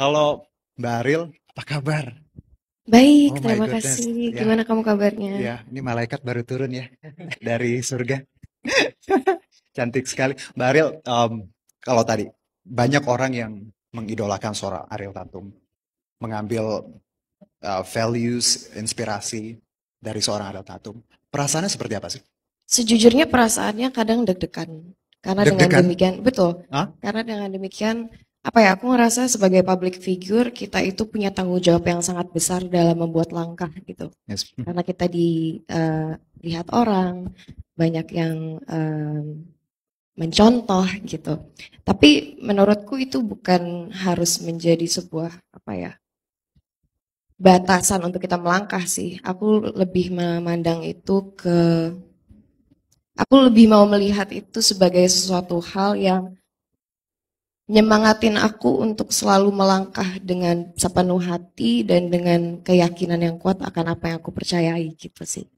Halo Mbak Aril, apa kabar? Baik, oh terima kasih. Ya. Gimana kamu kabarnya? Ya, ini malaikat baru turun ya dari surga. Cantik sekali. Mbak Aril, um, kalau tadi banyak orang yang mengidolakan suara Ariel Tatum, mengambil uh, values, inspirasi dari seorang Ariel Tatum. Perasaannya seperti apa sih? Sejujurnya perasaannya kadang deg-degan. Karena dengan demikian, betul. Huh? Karena dengan demikian apa ya aku ngerasa sebagai public figure kita itu punya tanggung jawab yang sangat besar dalam membuat langkah gitu yes. Hmm. karena kita dilihat eh, uh, orang banyak yang um, mencontoh gitu tapi menurutku itu bukan harus menjadi sebuah apa ya batasan untuk kita melangkah sih aku lebih memandang itu ke aku lebih mau melihat itu sebagai sesuatu hal yang nyemangatin aku untuk selalu melangkah dengan sepenuh hati dan dengan keyakinan yang kuat akan apa yang aku percayai gitu sih.